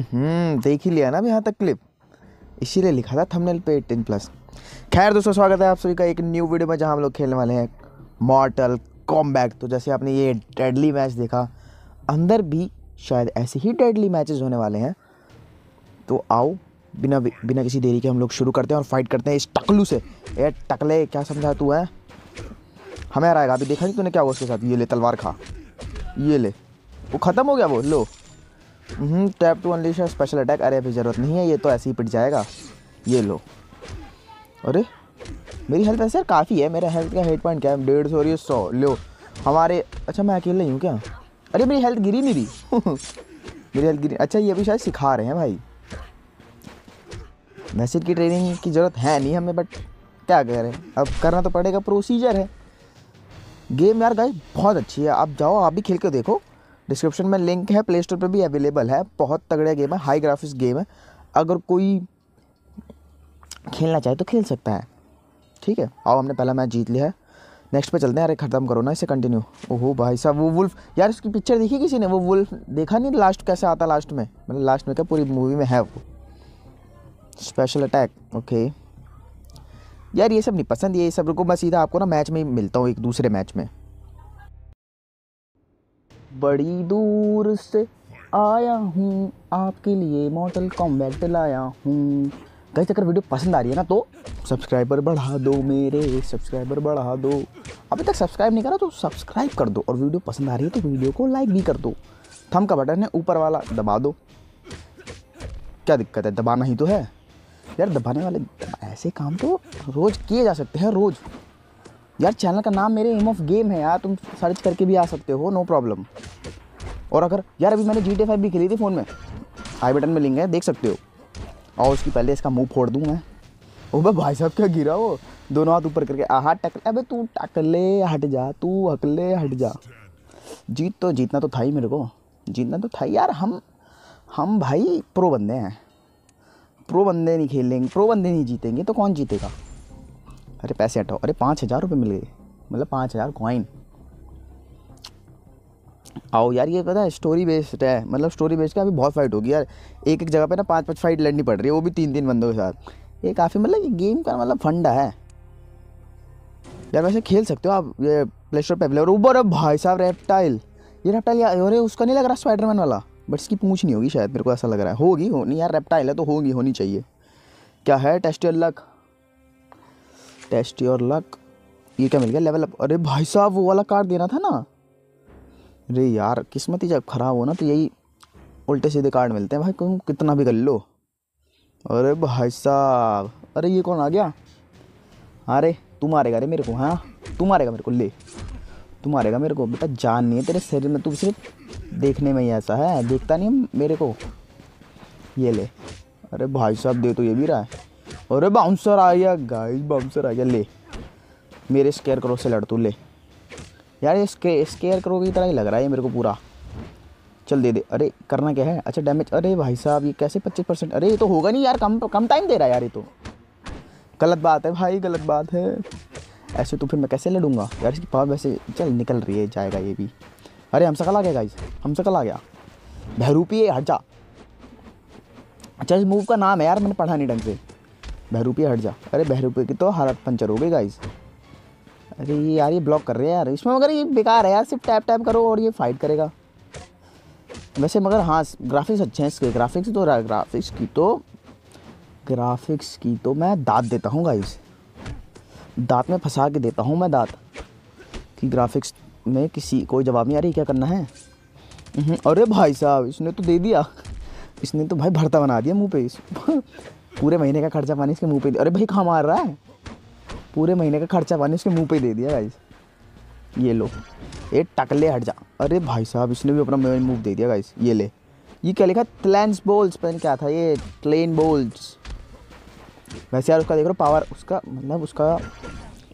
हम्म, देख ही लिया ना अब यहाँ तक क्लिप इसीलिए लिखा था थंबनेल पे 18 प्लस खैर दोस्तों स्वागत है आप सभी का एक न्यू वीडियो में जहाँ हम लोग खेलने वाले हैं मॉर्टल कॉम्बैक तो जैसे आपने ये डेडली मैच देखा अंदर भी शायद ऐसे ही डेडली मैचेस होने वाले हैं तो आओ बिना बिना किसी देरी के हम लोग शुरू करते हैं और फाइट करते हैं इस टकलू से ये टकले क्या समझा तू है हमें आएगा अभी देखा नहीं तूने क्या हुआ उसके साथ ये ले तलवार खा ये ले वो ख़त्म हो गया वो लो tap to unleash special attack अरे अभी ज़रूरत नहीं है ये तो ऐसे ही पिट जाएगा ये लो अरे मेरी हेल्थ ऐसे काफ़ी है मेरा हेल्थ का हेड पॉइंट क्या है डेढ़ सौ रही सौ लो हमारे अच्छा मैं अकेले ही हूँ क्या अरे मेरी हेल्थ गिरी मेरी मेरी हेल्थ गिरी अच्छा ये भी शायद सिखा रहे हैं भाई वैसे की ट्रेनिंग की ज़रूरत है नहीं हमें बट क्या कह रहे हैं अब करना तो पड़ेगा प्रोसीजर है गेम यार गाइस बहुत अच्छी है आप जाओ आप भी खेल के देखो डिस्क्रिप्शन में लिंक है प्ले स्टोर पर भी अवेलेबल है बहुत तगड़ा गेम है हाई ग्राफिक्स गेम है अगर कोई खेलना चाहे तो खेल सकता है ठीक है और हमने पहला मैच जीत लिया है नेक्स्ट पे चलते हैं अरे ख़त्म करो ना इसे कंटिन्यू ओहो भाई साहब वो वुल्फ यार उसकी पिक्चर देखी किसी ने वो वुल्फ देखा नहीं लास्ट कैसे आता लास्ट में मतलब लास्ट में क्या पूरी मूवी में है वो स्पेशल अटैक ओके यार ये सब नहीं पसंद ये सब रुको मैं सीधा आपको ना मैच में ही मिलता हूँ एक दूसरे मैच में बड़ी दूर से आया हूँ आपके लिए मॉडल कॉम्बैक्ट लाया हूँ कहीं अगर वीडियो पसंद आ रही है ना तो सब्सक्राइबर बढ़ा दो मेरे सब्सक्राइबर बढ़ा दो अभी तक सब्सक्राइब नहीं करा तो सब्सक्राइब कर दो और वीडियो पसंद आ रही है तो वीडियो को लाइक भी कर दो थम का बटन है ऊपर वाला दबा दो क्या दिक्कत है दबाना ही तो है यार दबाने वाले ऐसे काम तो रोज़ किए जा सकते हैं रोज़ यार चैनल का नाम मेरे एम ऑफ गेम है यार तुम सर्च करके भी आ सकते हो नो प्रॉब्लम और अगर यार अभी मैंने जी फाइव भी खेली थी फ़ोन में आई बटन में लिंक है देख सकते हो और उसकी पहले इसका मुंह फोड़ दूँ मैं ओ भाई साहब क्या गिरा वो दोनों हाथ ऊपर करके हाथ टकले अबे तू टकले हट जा तू अकले हट जा जीत तो जीतना तो था ही मेरे को जीतना तो था ही यार हम हम भाई प्रो बंदे हैं प्रो बंदे नहीं खेलेंगे प्रो बंदे नहीं जीतेंगे तो कौन जीतेगा अरे पैसे हटाओ अरे पाँच हज़ार रुपये मिल गए मतलब पाँच हज़ार कॉइन आओ यार ये पता है स्टोरी बेस्ड है मतलब स्टोरी बेस्ड का अभी बहुत फाइट होगी यार एक एक जगह पे ना पाँच पाँच फाइट लड़नी पड़ रही है वो भी तीन तीन बंदों के साथ ये काफ़ी मतलब ये गेम का मतलब फंडा है यार वैसे खेल सकते हो आप ये प्ले स्टोर पर और ऊपर भाई साहब रेप्टाइल ये रेप्टाइल यार अरे उसका नहीं लग रहा स्पाइडरमैन वाला बट इसकी पूछ नहीं होगी शायद मेरे को ऐसा लग रहा है होगी हो नहीं यार रेप्टाइल है तो होगी होनी चाहिए क्या है test luck test your luck ये क्या मिल गया लेवल अप अरे भाई साहब वो वाला कार्ड देना था ना अरे यार किस्मत ही जब ख़राब हो ना तो यही उल्टे सीधे कार्ड मिलते हैं भाई तुम कितना भी कर लो अरे भाई साहब अरे ये कौन आ गया अरे तू मारेगा अरे मेरे को हाँ तू मारेगा मेरे को ले तू मारेगा मेरे को बेटा जान नहीं है तेरे शरीर में तू सिर्फ देखने में ही ऐसा है देखता नहीं मेरे को ये ले अरे भाई साहब दे तो ये भी रहा है अरे बाउंसर आ गया गाइस बाउंसर आ गया ले मेरे स्केयर करो से लड़ तू ले यार ये स्के, स्केयर करो की तरह ही लग रहा है मेरे को पूरा चल दे दे अरे करना क्या है अच्छा डैमेज अरे भाई साहब ये कैसे पच्चीस परसेंट अरे ये तो होगा नहीं यार कम कम टाइम दे रहा है यार ये तो गलत बात है भाई गलत बात है ऐसे तो फिर मैं कैसे लड़ूंगा यार इसकी पावर वैसे चल निकल रही है जाएगा ये भी अरे हमसे कल आ गया गाइस हमसे कल आ गया भैरूपी है हट जा अच्छा इस मूव का नाम है यार मैंने पढ़ा नहीं ढंग से बहरूपी हट जा अरे बहरूपी की तो हालत पंचर हो गई गाइस अरे ये यार ये ब्लॉक कर रहे हैं यार इसमें मगर ये बेकार है यार सिर्फ टैप टैप करो और ये फाइट करेगा वैसे मगर हाँ ग्राफिक्स अच्छे हैं इसके ग्राफिक्स तो ग्राफिक्स की तो ग्राफिक्स की तो मैं दाँत देता हूँ गाइस दाँत में फंसा के देता हूँ मैं दाँत कि ग्राफिक्स में किसी कोई जवाब नहीं आ रही क्या करना है हम्म, अरे भाई साहब इसने तो दे दिया इसने तो भाई भरता बना दिया मुँह पे इस पूरे महीने का खर्चा पानी इसके मुंह पे अरे भाई कहाँ मार रहा है पूरे महीने का खर्चा पानी उसके मुंह पे दे दिया गाइस ये लो ये टकले हट जा अरे भाई साहब इसने भी अपना मूव दे दिया गाइस ये ले ये क्या लिखा प्लैंस बोल्स पेन क्या था ये प्लेन बोल्स वैसे यार उसका देख रहे पावर उसका मतलब उसका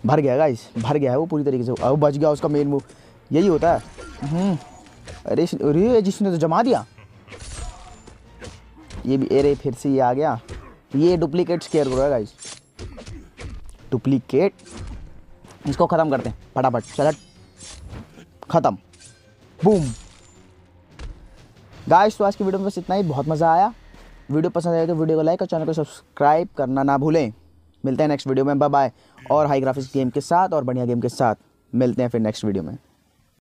भर गया गाइस भर गया है वो पूरी तरीके से अब बच गया उसका मेन मूव यही होता है हम्म। अरे अरे जिसने तो जमा दिया ये भी अरे फिर से ये आ गया ये डुप्लीकेट स्केयर करो है गाइस डुप्लीकेट इसको ख़त्म करते हैं फटाफट चल ख़त्म बूम गाइस तो आज की वीडियो में बस इतना ही बहुत मज़ा आया वीडियो पसंद आया तो वीडियो को लाइक और चैनल को सब्सक्राइब करना ना भूलें मिलते हैं नेक्स्ट वीडियो में बाय बाय और हाई ग्राफिक्स गेम के साथ और बढ़िया गेम के साथ मिलते हैं फिर नेक्स्ट वीडियो में